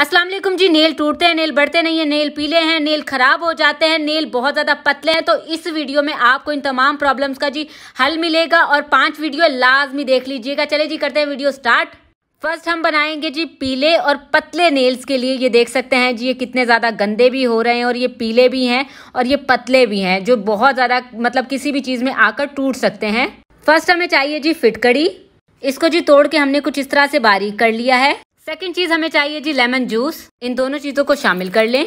असलम जी nail टूटते हैं nail बढ़ते नहीं है नेल पीले हैं नेल ख़राब हो जाते हैं नेल बहुत ज़्यादा पतले हैं तो इस वीडियो में आपको इन तमाम प्रॉब्लम्स का जी हल मिलेगा और पांच वीडियो लाजमी देख लीजिएगा चले जी करते हैं वीडियो स्टार्ट फर्स्ट हम बनाएंगे जी पीले और पतले नेल्स के लिए ये देख सकते हैं जी ये कितने ज़्यादा गंदे भी हो रहे हैं और ये पीले भी हैं और ये पतले भी हैं जो बहुत ज़्यादा मतलब किसी भी चीज़ में आकर टूट सकते हैं फर्स्ट हमें चाहिए जी फिटकड़ी इसको जी तोड़ के हमने कुछ इस तरह से बारीक कर लिया है सेकेंड चीज़ हमें चाहिए जी लेमन जूस इन दोनों चीज़ों को शामिल कर लें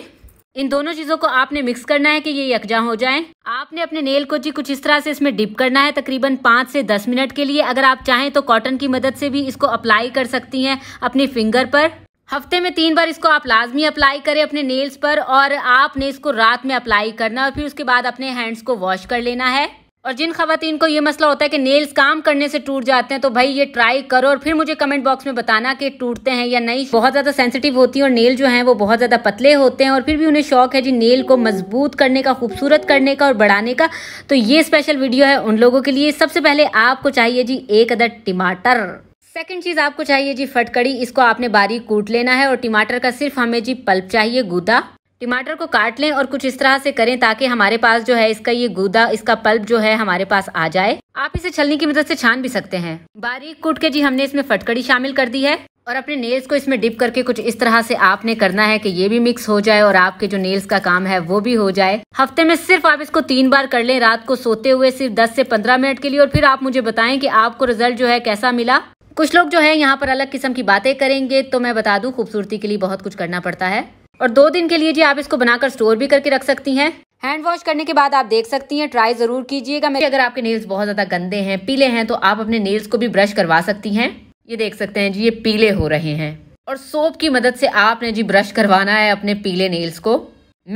इन दोनों चीज़ों को आपने मिक्स करना है कि ये यकजा हो जाए आपने अपने नेल को जी कुछ इस तरह से इसमें डिप करना है तकरीबन पांच से दस मिनट के लिए अगर आप चाहें तो कॉटन की मदद से भी इसको अप्लाई कर सकती हैं अपनी फिंगर पर हफ्ते में तीन बार इसको आप लाजमी अप्लाई करें अपने नेल्स पर और आपने इसको रात में अप्लाई करना और फिर उसके बाद अपने हैंड्स को वॉश कर लेना है और जिन खातन को ये मसला होता है कि नेल्स काम करने से टूट जाते हैं तो भाई ये ट्राई करो और फिर मुझे कमेंट बॉक्स में बताना कि टूटते हैं या नहीं बहुत ज़्यादा सेंसिटिव होती है और नेल जो हैं वो बहुत ज़्यादा पतले होते हैं और फिर भी उन्हें शौक है जी नेल को मजबूत करने का खूबसूरत करने का और बढ़ाने का तो ये स्पेशल वीडियो है उन लोगों के लिए सबसे पहले आपको चाहिए जी एक अदर टमाटर सेकेंड चीज़ आपको चाहिए जी फटकड़ी इसको आपने बारीक कूट लेना है और टमाटर का सिर्फ हमें जी पल्प चाहिए गुदा टमाटर को काट लें और कुछ इस तरह से करें ताकि हमारे पास जो है इसका ये गूदा इसका पल्प जो है हमारे पास आ जाए आप इसे छलनी की मदद से छान भी सकते हैं बारीक कूट के जी हमने इसमें फटकड़ी शामिल कर दी है और अपने नेल्स को इसमें डिप करके कुछ इस तरह से आपने करना है कि ये भी मिक्स हो जाए और आपके जो नेल्स का काम है वो भी हो जाए हफ्ते में सिर्फ आप इसको तीन बार कर लें रात को सोते हुए सिर्फ 10 से 15 मिनट के लिए और फिर आप मुझे बताएं कि आपको रिजल्ट जो है कैसा मिला कुछ लोग जो है यहाँ पर अलग किस्म की बातें करेंगे तो मैं बता दूँ खूबसूरती के लिए बहुत कुछ करना पड़ता है और दो दिन के लिए जी आप इसको बनाकर स्टोर भी करके रख सकती हैं हैंड वॉश करने के बाद आप देख सकती हैं ट्राई जरूर कीजिएगा मेरे अगर आपके नेल्स बहुत ज्यादा गंदे हैं पीले हैं तो आप अपने नेल्स को भी ब्रश करवा सकती हैं ये देख सकते हैं जी ये पीले हो रहे हैं और सोप की मदद से आपने जी ब्रश करवाना है अपने पीले नेल्स को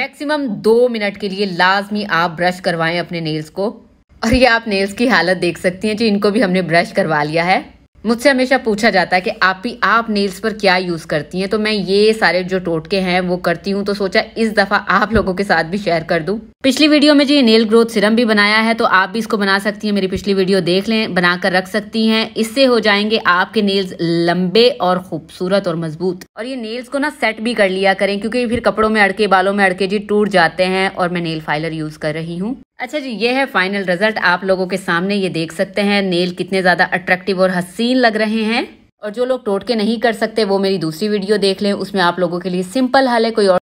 मैक्सिमम दो मिनट के लिए लाजमी आप ब्रश करवाएं अपने नेल्स को और ये आप नेल्स की हालत देख सकती हैं जी इनको भी हमने ब्रश करवा लिया है मुझसे हमेशा पूछा जाता है कि आप ही आप नेल्स पर क्या यूज़ करती हैं तो मैं ये सारे जो टोटके हैं वो करती हूँ तो सोचा इस दफ़ा आप लोगों के साथ भी शेयर कर दूँ पिछली वीडियो में जो ये नेल ग्रोथ सिरम भी बनाया है तो आप भी इसको बना सकती हैं मेरी पिछली वीडियो देख लें बनाकर रख सकती हैं इससे हो जाएंगे आपके नेल्स लंबे और खूबसूरत और मजबूत और ये नेल्स को ना सेट भी कर लिया करें क्योंकि फिर कपड़ों में अड़के बालों में अड़के जी टूट जाते हैं और मैं नेल फाइलर यूज़ कर रही हूँ अच्छा जी ये है फाइनल रिजल्ट आप लोगों के सामने ये देख सकते हैं नेल कितने ज़्यादा अट्रैक्टिव और हसीन लग रहे हैं और जो लोग टोटके नहीं कर सकते वो मेरी दूसरी वीडियो देख लें उसमें आप लोगों के लिए सिंपल हल है कोई और